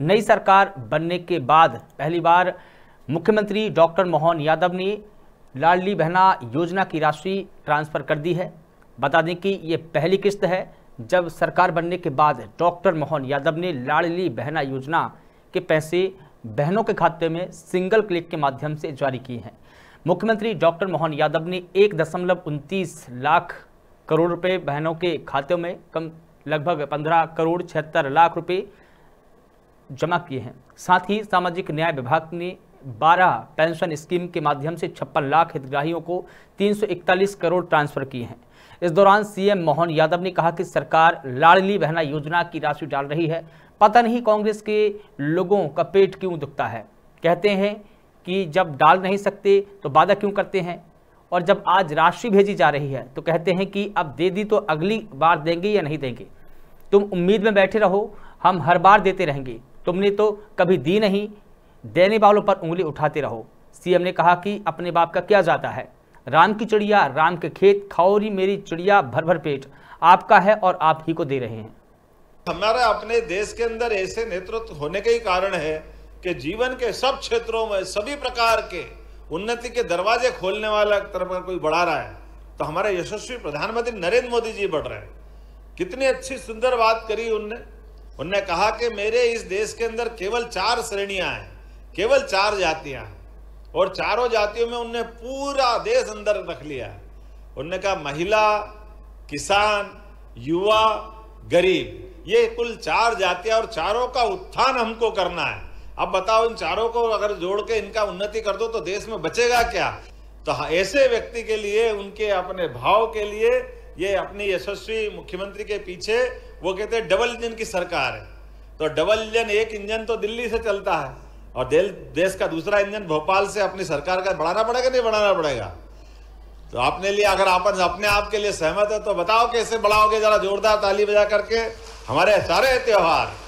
नई सरकार बनने के बाद पहली बार मुख्यमंत्री डॉक्टर मोहन यादव ने लाडली बहना योजना की राशि ट्रांसफ़र कर दी है बता दें कि ये पहली किस्त है जब सरकार बनने के बाद डॉक्टर मोहन यादव ने लाडली बहना योजना के पैसे बहनों के खाते में सिंगल क्लिक के माध्यम से जारी किए हैं मुख्यमंत्री डॉक्टर मोहन यादव ने एक दशमलव उनतीस लाख करोड़ रुपए बहनों के खातों में कम लगभग पंद्रह करोड़ छिहत्तर लाख रुपए जमा किए हैं साथ ही सामाजिक न्याय विभाग ने 12 पेंशन स्कीम के माध्यम से छप्पन लाख हितग्राहियों को 341 करोड़ ट्रांसफर किए हैं इस दौरान सीएम मोहन यादव ने कहा कि सरकार लाडली बहना योजना की राशि डाल रही है पता नहीं कांग्रेस के लोगों का पेट क्यों दुखता है कहते हैं कि जब डाल नहीं सकते तो वादा क्यों करते हैं और जब आज राशि भेजी जा रही है तो कहते हैं कि अब दे दी तो अगली बार देंगे या नहीं देंगे तुम उम्मीद में बैठे रहो हम हर बार देते रहेंगे तुमने तो कभी दी नहीं देने वालों पर उंगली उठाते रहो सीएम ने कहा कि अपने बाप का क्या जाता है राम की चिड़िया राम के खेत खाओरी मेरी चिड़िया भर भर पेट आपका है और आप ही को दे रहे हैं हमारे अपने देश के अंदर ऐसे नेतृत्व होने के ही कारण है कि जीवन के सब क्षेत्रों में सभी प्रकार के उन्नति के दरवाजे खोलने वाला तरफ कोई बढ़ा रहा है तो हमारे यशस्वी प्रधानमंत्री नरेंद्र मोदी जी बढ़ रहे हैं कितनी अच्छी सुंदर बात करी उनने उनने कहा कि मेरे इस देश के अंदर केवल चार श्रेणियां हैं केवल चार जातियां हैं और चारों जातियों में उनने पूरा देश अंदर रख लिया है उनने कहा महिला किसान युवा गरीब ये कुल चार जातियां और चारों का उत्थान हमको करना है अब बताओ इन चारों को अगर जोड़ के इनका उन्नति कर दो तो देश में बचेगा क्या तो ऐसे व्यक्ति के लिए उनके अपने भाव के लिए ये अपनी यशस्वी मुख्यमंत्री के पीछे वो कहते हैं डबल इंजन की सरकार है तो डबल इंजन एक इंजन तो दिल्ली से चलता है और देश का दूसरा इंजन भोपाल से अपनी सरकार का बढ़ाना पड़ेगा नहीं बढ़ाना पड़ेगा तो अपने लिए अगर आप अपने आप के लिए सहमत है तो बताओ कैसे बढ़ाओगे जरा जोरदार ताली बजा करके हमारे सारे त्यौहार